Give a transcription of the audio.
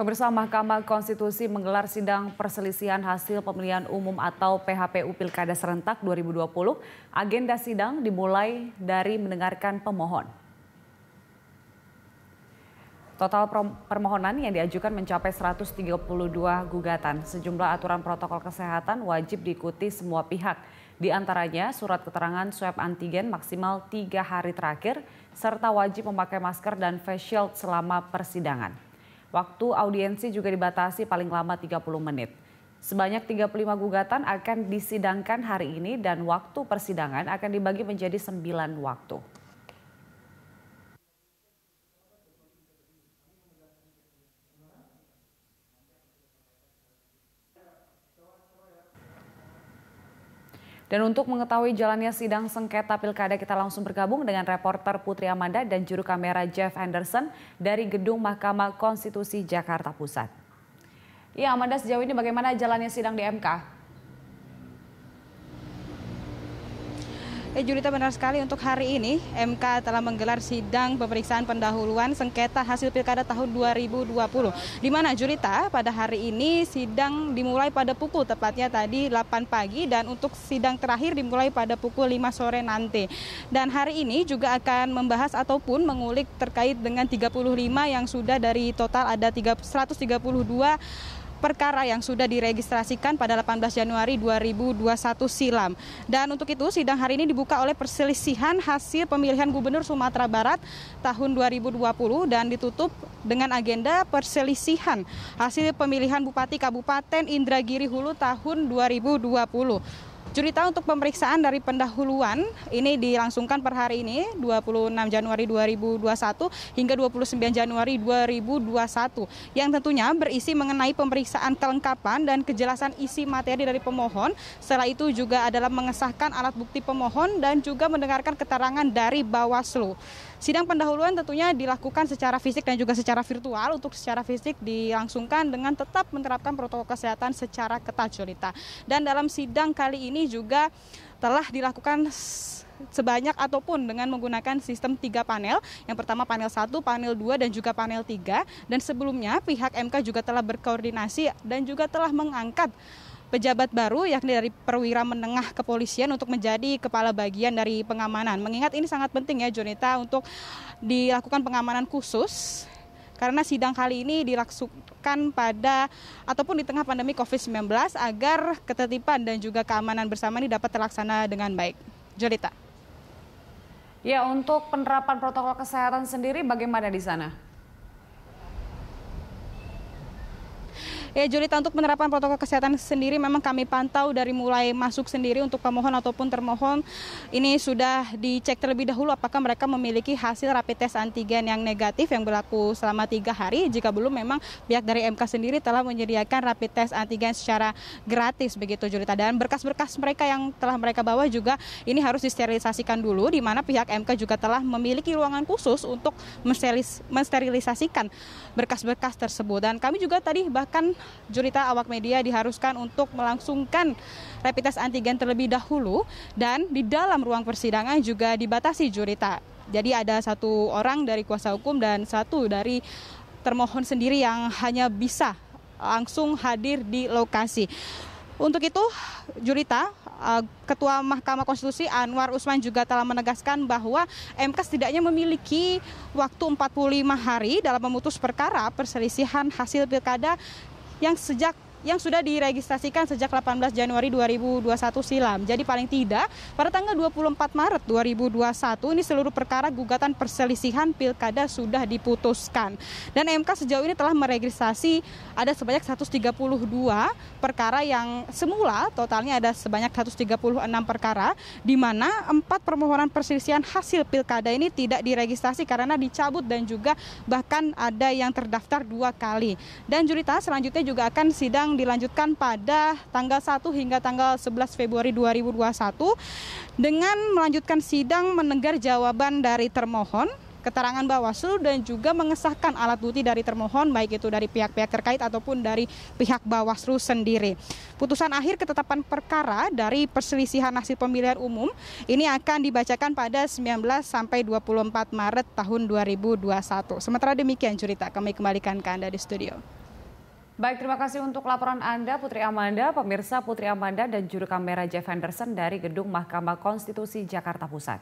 Pemirsa Mahkamah Konstitusi menggelar sidang perselisihan hasil pemilihan umum atau PHPU Pilkada Serentak 2020. Agenda sidang dimulai dari mendengarkan pemohon. Total permohonan yang diajukan mencapai 132 gugatan. Sejumlah aturan protokol kesehatan wajib diikuti semua pihak. Di antaranya surat keterangan swab antigen maksimal tiga hari terakhir, serta wajib memakai masker dan face shield selama persidangan. Waktu audiensi juga dibatasi paling lama 30 menit. Sebanyak 35 gugatan akan disidangkan hari ini dan waktu persidangan akan dibagi menjadi 9 waktu. Dan untuk mengetahui jalannya sidang sengketa pilkada kita langsung bergabung dengan reporter Putri Amanda dan juru kamera Jeff Anderson dari Gedung Mahkamah Konstitusi Jakarta Pusat. Ya Amanda sejauh ini bagaimana jalannya sidang di MK? Eh, Julita benar sekali untuk hari ini MK telah menggelar sidang pemeriksaan pendahuluan sengketa hasil pilkada tahun 2020. Di mana Julita pada hari ini sidang dimulai pada pukul tepatnya tadi 8 pagi dan untuk sidang terakhir dimulai pada pukul 5 sore nanti. Dan hari ini juga akan membahas ataupun mengulik terkait dengan 35 yang sudah dari total ada 132 perkara yang sudah diregistrasikan pada 18 Januari 2021 silam. Dan untuk itu sidang hari ini dibuka oleh perselisihan hasil pemilihan Gubernur Sumatera Barat tahun 2020 dan ditutup dengan agenda perselisihan hasil pemilihan Bupati Kabupaten Indragiri Hulu tahun 2020. Cerita untuk pemeriksaan dari pendahuluan ini dilangsungkan per hari ini 26 Januari 2021 hingga 29 Januari 2021 yang tentunya berisi mengenai pemeriksaan kelengkapan dan kejelasan isi materi dari pemohon. Setelah itu juga adalah mengesahkan alat bukti pemohon dan juga mendengarkan keterangan dari Bawaslu. Sidang pendahuluan tentunya dilakukan secara fisik dan juga secara virtual. Untuk secara fisik dilangsungkan dengan tetap menerapkan protokol kesehatan secara ketat Jurita. Dan dalam sidang kali ini ini juga telah dilakukan sebanyak ataupun dengan menggunakan sistem tiga panel. Yang pertama panel 1, panel 2, dan juga panel 3. Dan sebelumnya pihak MK juga telah berkoordinasi dan juga telah mengangkat pejabat baru yakni dari perwira menengah kepolisian untuk menjadi kepala bagian dari pengamanan. Mengingat ini sangat penting ya Jonita untuk dilakukan pengamanan khusus karena sidang kali ini dilaksukan pada ataupun di tengah pandemi COVID-19 agar ketertiban dan juga keamanan bersama ini dapat terlaksana dengan baik. Jolita. Ya, untuk penerapan protokol kesehatan sendiri bagaimana di sana? Ya Julita untuk penerapan protokol kesehatan sendiri memang kami pantau dari mulai masuk sendiri untuk pemohon ataupun termohon ini sudah dicek terlebih dahulu apakah mereka memiliki hasil rapid test antigen yang negatif yang berlaku selama tiga hari. Jika belum memang pihak dari MK sendiri telah menyediakan rapid test antigen secara gratis begitu Julita dan berkas-berkas mereka yang telah mereka bawa juga ini harus disterilisasikan dulu di mana pihak MK juga telah memiliki ruangan khusus untuk mensterilisasikan berkas-berkas tersebut dan kami juga tadi bahkan jurita awak media diharuskan untuk melangsungkan rapid test antigen terlebih dahulu dan di dalam ruang persidangan juga dibatasi jurita. Jadi ada satu orang dari kuasa hukum dan satu dari termohon sendiri yang hanya bisa langsung hadir di lokasi. Untuk itu, Jurita, eh, Ketua Mahkamah Konstitusi Anwar Usman juga telah menegaskan bahwa MK setidaknya memiliki waktu 45 hari dalam memutus perkara perselisihan hasil pilkada yang sejak yang sudah diregistrasikan sejak 18 Januari 2021 silam. Jadi paling tidak pada tanggal 24 Maret 2021 ini seluruh perkara gugatan perselisihan pilkada sudah diputuskan. Dan MK sejauh ini telah meregistrasi ada sebanyak 132 perkara yang semula totalnya ada sebanyak 136 perkara di mana empat permohonan perselisihan hasil pilkada ini tidak diregistrasi karena dicabut dan juga bahkan ada yang terdaftar dua kali. Dan jurita selanjutnya juga akan sidang yang dilanjutkan pada tanggal 1 hingga tanggal 11 Februari 2021 dengan melanjutkan sidang menegar jawaban dari termohon keterangan Bawaslu dan juga mengesahkan alat bukti dari termohon baik itu dari pihak-pihak terkait ataupun dari pihak Bawaslu sendiri. Putusan akhir ketetapan perkara dari perselisihan hasil pemilihan umum ini akan dibacakan pada 19 sampai 24 Maret tahun 2021. Sementara demikian cerita kami kembalikan ke Anda di studio. Baik, terima kasih untuk laporan Anda Putri Amanda, pemirsa Putri Amanda dan juru kamera Jeff Henderson dari Gedung Mahkamah Konstitusi Jakarta Pusat.